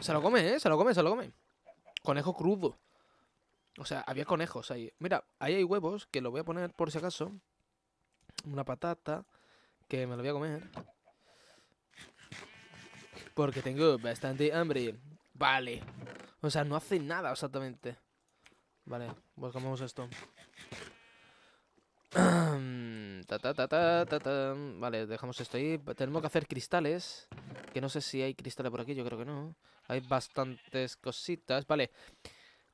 Se lo come, ¿eh? Se lo come, se lo come. Conejo crudo. O sea, había conejos ahí. Mira, ahí hay huevos que lo voy a poner por si acaso. Una patata que me lo voy a comer. Porque tengo bastante hambre. Vale. O sea, no hace nada exactamente. Vale, comemos esto. ta, ta, ta, vale, dejamos esto ahí. Tenemos que hacer cristales. Que no sé si hay cristales por aquí, yo creo que no. Hay bastantes cositas. Vale.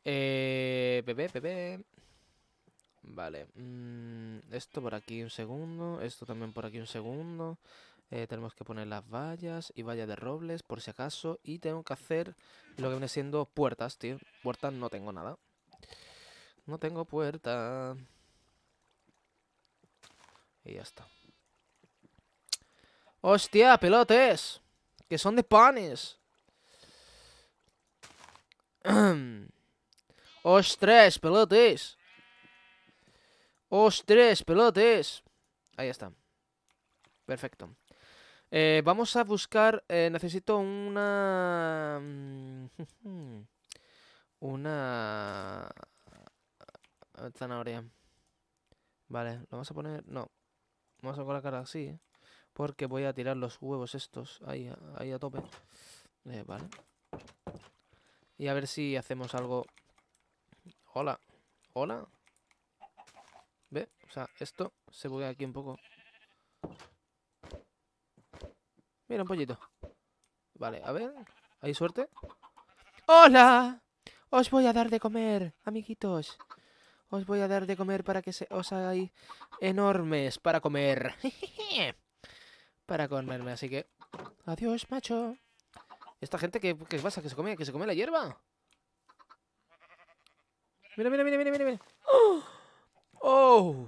Eh, bebé, bebé. Vale. Mm, esto por aquí un segundo. Esto también por aquí un segundo. Eh, tenemos que poner las vallas y vallas de robles por si acaso. Y tengo que hacer lo que viene siendo puertas, tío. Puertas no tengo nada. No tengo puerta. Y ya está. ¡Hostia, pelotes! Que son de panes. Ostres, pelotes. Ostres, pelotes. Ahí está. Perfecto. Eh, vamos a buscar... Eh, necesito una... Mm, una... Zanahoria. Vale, lo vamos a poner... No. Vamos a colocar así. Porque voy a tirar los huevos estos ahí, a tope. Eh, vale. Y a ver si hacemos algo... Hola. Hola. ¿Ve? O sea, esto se buguea aquí un poco. Mira, un pollito. Vale, a ver. ¿Hay suerte? ¡Hola! Os voy a dar de comer, amiguitos. Os voy a dar de comer para que se os hagáis enormes para comer. para comerme. Así que, adiós, macho. Esta gente, ¿qué, pasa? ¿Que se come, que se come la hierba? Mira, mira, mira, mira, mira, mira. ¡Oh! ¡Oh!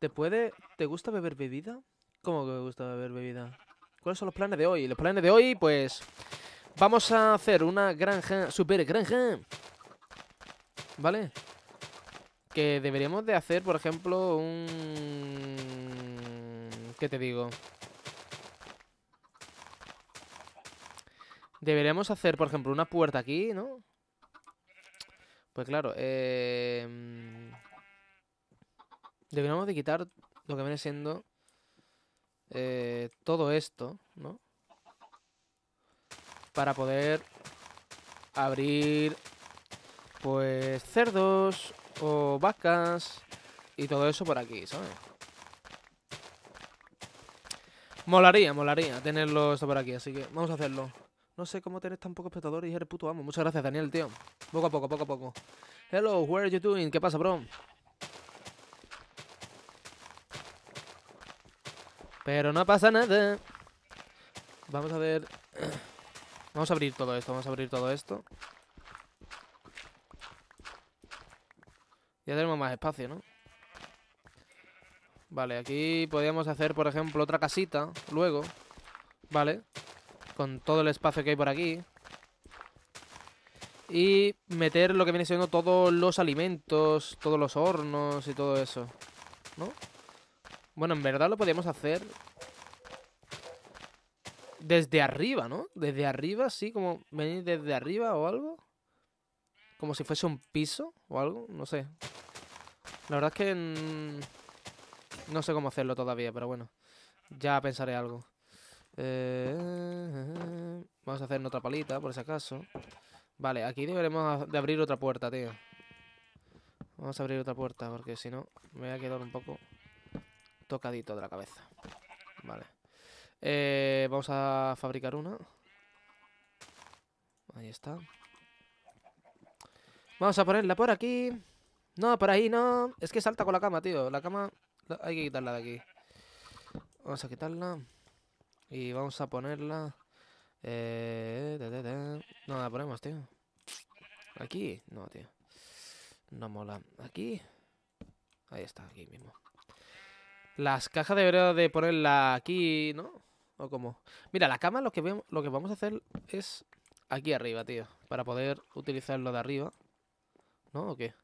¿Te puede... ¿Te gusta beber bebida? ¿Cómo que me gusta beber bebida? ¿Cuáles son los planes de hoy? Los planes de hoy, pues... Vamos a hacer una granja... Super granja. ¿Vale? Que deberíamos de hacer, por ejemplo, un... ¿Qué te digo? Deberíamos hacer, por ejemplo, una puerta aquí, ¿no? Pues claro, eh... Em, Deberíamos de quitar lo que viene siendo eh, todo esto, ¿no? Para poder abrir, pues, cerdos o vacas y todo eso por aquí, ¿sabes? Molaría, molaría tenerlo esto por aquí, así que vamos a hacerlo. No sé cómo tenés tan poco espectador y eres puto amo. Muchas gracias, Daniel, tío. Poco a poco, poco a poco. Hello, where are you doing? ¿Qué pasa, bro? Pero no pasa nada. Vamos a ver... Vamos a abrir todo esto, vamos a abrir todo esto. Ya tenemos más espacio, ¿no? Vale, aquí podríamos hacer, por ejemplo, otra casita luego. Vale. Con todo el espacio que hay por aquí. Y meter lo que viene siendo todos los alimentos, todos los hornos y todo eso. ¿No? Bueno, en verdad lo podríamos hacer... Desde arriba, ¿no? Desde arriba, sí, como venir desde arriba o algo. Como si fuese un piso o algo, no sé. La verdad es que... En... No sé cómo hacerlo todavía, pero bueno. Ya pensaré algo. Eh, vamos a hacer otra palita, por si acaso. Vale, aquí deberemos de abrir otra puerta, tío. Vamos a abrir otra puerta, porque si no, me voy a quedar un poco tocadito de la cabeza. Vale. Eh, vamos a fabricar una. Ahí está. Vamos a ponerla por aquí. No, por ahí no. Es que salta con la cama, tío. La cama hay que quitarla de aquí. Vamos a quitarla. Y vamos a ponerla... Eh, No, la ponemos, tío. Aquí. No, tío. No mola. Aquí. Ahí está, aquí mismo. Las cajas debería de ponerla aquí, ¿no? ¿O cómo? Mira, la cama lo que, lo que vamos a hacer es aquí arriba, tío. Para poder utilizar de arriba. ¿No? ¿O qué?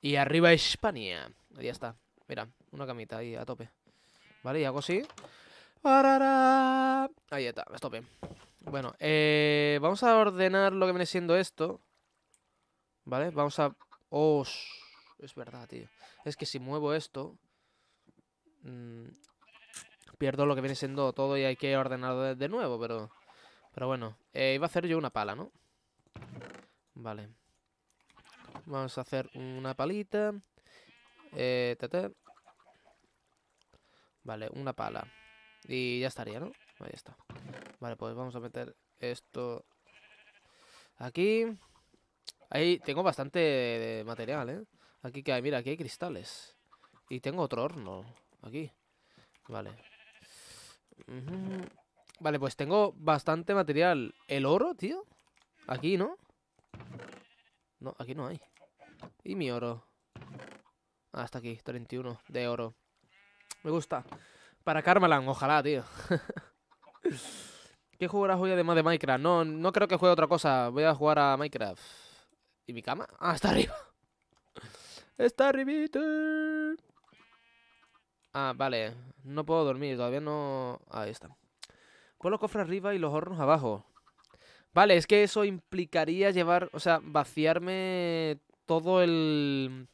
Y arriba España. Ahí está. Mira, una camita ahí a tope. Vale, y hago así. Ahí está, a tope. Bueno, eh, vamos a ordenar lo que viene siendo esto. Vale, vamos a... ¡Oh! Es verdad, tío. Es que si muevo esto... Mm, pierdo lo que viene siendo todo y hay que ordenarlo de, nuevo, pero... Pero bueno, eh, iba a hacer yo una pala, ¿no? Vale. Vamos a hacer una palita. Eh, tata. Vale, una pala. Y ya estaría, ¿no? Ahí está. Vale, pues vamos a meter esto aquí. Ahí tengo bastante material, ¿eh? Aquí que hay, mira, aquí hay cristales. Y tengo otro horno aquí. Vale. Vale, pues tengo bastante material. ¿El oro, tío? Aquí, ¿no? No, aquí no hay. ¿Y mi oro? Hasta aquí, 31 de oro. Me gusta. Para Carmelan, ojalá, tío. ¿Qué jugarás hoy además de Minecraft? No, no creo que juegue otra cosa. Voy a jugar a Minecraft. ¿Y mi cama? Ah, está arriba. Está arriba. Ah, vale. No puedo dormir, todavía no... Ahí está. Pon los cofres arriba y los hornos abajo. Vale, es que eso implicaría llevar... O sea, vaciarme todo el...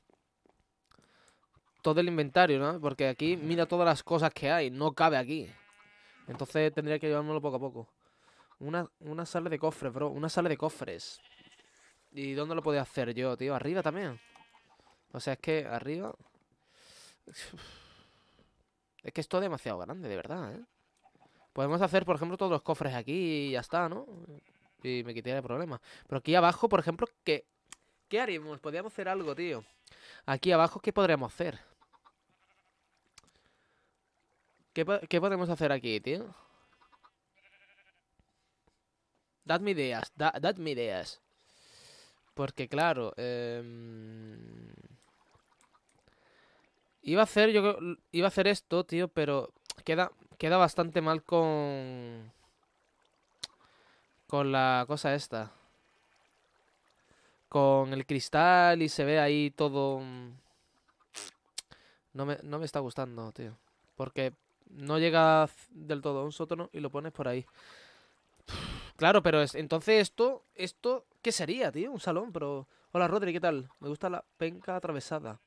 Del inventario, ¿no? Porque aquí mira todas las cosas que hay, no cabe aquí. Entonces tendría que llevármelo poco a poco. Una, una sala de cofres, bro, una sala de cofres. ¿Y dónde lo podía hacer yo, tío? ¿Arriba también? O sea, es que arriba... Es que esto es demasiado grande, de verdad, ¿eh? Podemos hacer, por ejemplo, todos los cofres aquí y ya está, ¿no? Y me quitaría el problema. Pero aquí abajo, por ejemplo, ¿qué, ¿qué haríamos? Podríamos hacer algo, tío. Aquí abajo, ¿qué podríamos hacer? ¿Qué, podemos hacer aquí, tío? Dadme ideas, dadme ideas. Porque claro, em, iba a hacer yo iba a hacer esto, tío, pero queda queda bastante mal con con la cosa esta. Con el cristal y se ve ahí todo mm, no me, no me está gustando, tío. Porque no llega del todo a un sótano y lo pones por ahí. Claro, pero es, entonces esto, esto, ¿qué sería, tío? Un salón, pero... Hola, Rodri, ¿qué tal? Me gusta la penca atravesada.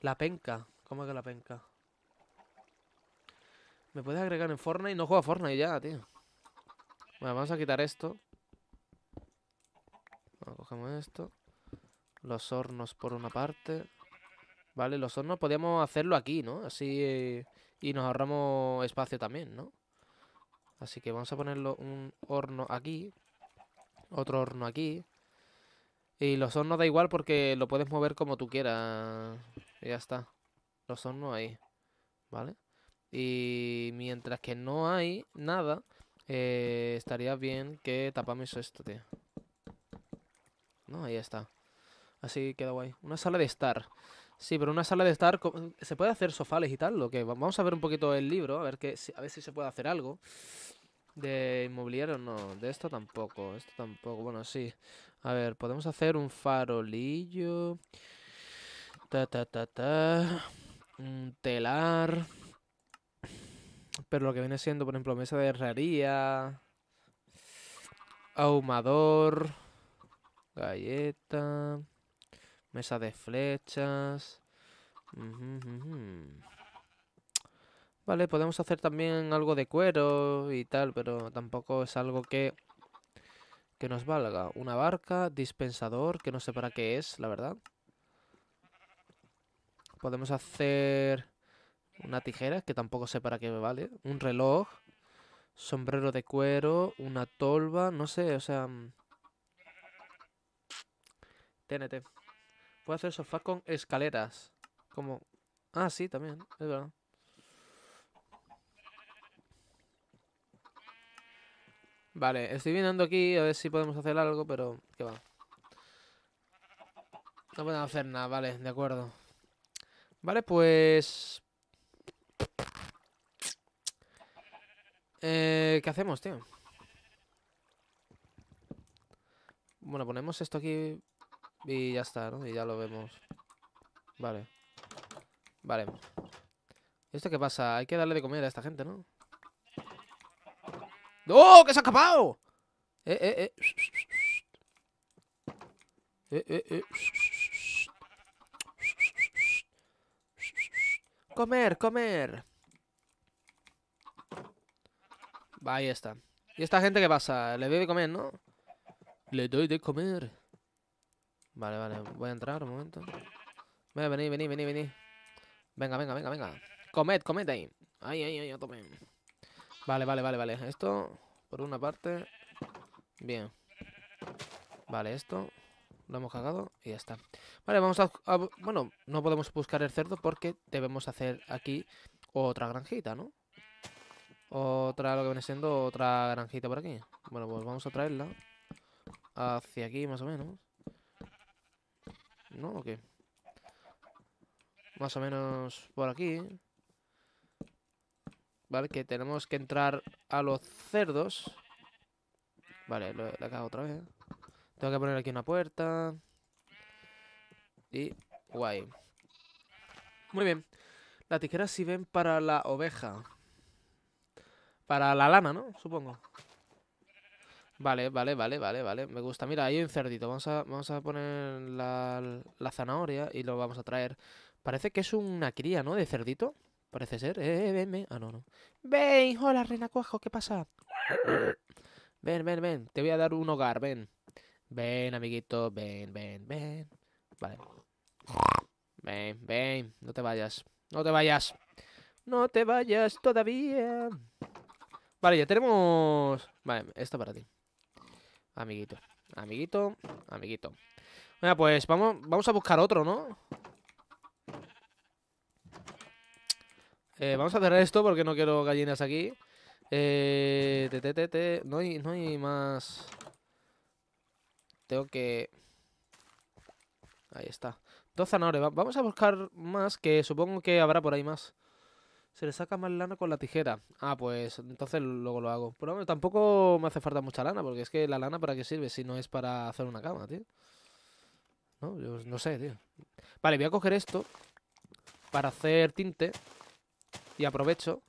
La penca. ¿Cómo es que la penca? ¿Me puedes agregar en Fortnite? No juega Fortnite ya, tío. Bueno, vamos a quitar esto. cogemos esto. Los hornos por una parte. Vale, los hornos podíamos hacerlo aquí, ¿no? Así eh, y nos ahorramos espacio también, ¿no? Así que vamos a ponerlo un horno aquí, otro horno aquí. Y los hornos da igual porque lo puedes mover como tú quieras. ya está. Los hornos ahí. ¿Vale? Y mientras que no hay nada, eh, estaría bien que tapamos esto, tío. No, ahí está. Así queda guay. Una sala de estar. Sí, pero una sala de estar se puede hacer sofales y tal, lo que vamos a ver un poquito el libro, a ver que a ver si se puede hacer algo. De inmobiliario no, de esto tampoco, esto tampoco, bueno, sí. A ver, podemos hacer un farolillo. Ta ta ta ta. Un telar. Pero lo que viene siendo, por ejemplo, mesa de herrería. Ahumador. Galleta. Mesa de flechas. Vale, podemos hacer también algo de cuero y tal, pero tampoco es algo que, que nos valga. Una barca, dispensador, que no sé para qué es, la verdad. Podemos hacer una tijera, que tampoco sé para qué vale. Un reloj, sombrero de cuero, una tolva, no sé, o sea... TNT. Mm. Puedo hacer sofá con escaleras. Como... Ah, sí, también. Es verdad. Vale, estoy mirando aquí a ver si podemos hacer algo, pero... ¿Qué va? No podemos hacer nada, vale, de acuerdo. Vale, pues... Eh, ¿Qué hacemos, tío? Bueno, ponemos esto aquí y ya está, ¿no? Y ya lo vemos. Vale. Vale. ¿Esto qué pasa? Hay que darle de comer a esta gente, ¿no? ¡No! ¡Oh, ¡Que se ha escapado! Eh, eh, eh. Eh, eh, eh. Comer, comer. Ahí está. ¿Y esta gente qué pasa? Le doy de comer, ¿no? Le doy de comer. Vale, vale, voy a entrar un momento. Venga, vení, vení, vení, vení. Venga, venga, venga, venga. Comed, comete ahí. Ahí, ahí, ahí, a tope. Vale, vale, vale, vale. Esto, por una parte. Bien. Vale, esto. Lo hemos cagado y ya está. Vale, vamos a Bueno, no podemos buscar el cerdo porque debemos hacer aquí otra granjita, ¿no? Otra, lo que viene siendo otra granjita por aquí. Bueno, pues vamos a traerla hacia aquí más o menos. ¿no? ¿O qué? Más o menos por aquí. Vale, que tenemos que entrar a los cerdos. Vale, lo, he cago otra vez. Tengo que poner aquí una puerta. Y guay. Muy bien. tijera si ven para la oveja. Para la lana, ¿no? Supongo. Vale, vale, vale, vale, vale. Me gusta. Mira, hay un cerdito. Vamos a, vamos a poner la, zanahoria y lo vamos a traer. Parece que es una cría, ¿no? De cerdito. Parece ser. Eh, eh ven, venme. Ah, no, no. Ven, hola, reina cuajo, ¿qué pasa? Ven, ven, ven. Te voy a dar un hogar, ven. Ven, amiguito, ven, ven, ven. Vale. Ven, ven, no te vayas. No te vayas. No te vayas todavía. Vale, ya tenemos... Vale, esto para ti. Amiguito, amiguito, amiguito. Bueno, pues vamos, vamos a buscar otro, ¿no? Eh, vamos a cerrar esto porque no quiero gallinas aquí. Eh, te, No, hay, no hay más... Tengo que... Ahí está. Dos zanahorias. Vamos a buscar más, que supongo que habrá por ahí más. Se le saca más lana con la tijera. Ah, pues entonces luego lo hago. Pero bueno, tampoco me hace falta mucha lana, porque es que la lana para qué sirve si no es para hacer una cama, tío. No, yo no sé, tío. Vale, voy a coger esto para hacer tinte. Y aprovecho.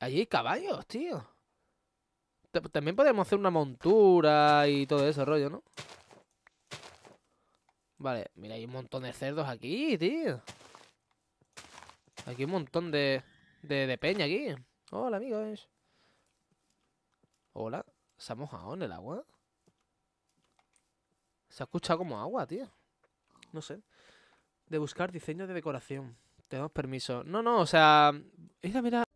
Allí hay caballos, tío. También podemos hacer una montura y todo ese rollo, ¿no? Vale, mira, hay un montón de cerdos aquí, tío. Aquí un montón de, de, peña aquí. Hola, amigos. Hola. ¿Se ha mojado en el agua? Se ha escuchado como agua, tío. No sé. De buscar diseño de decoración. Tenemos permiso. No, no, o sea... Mira, mira...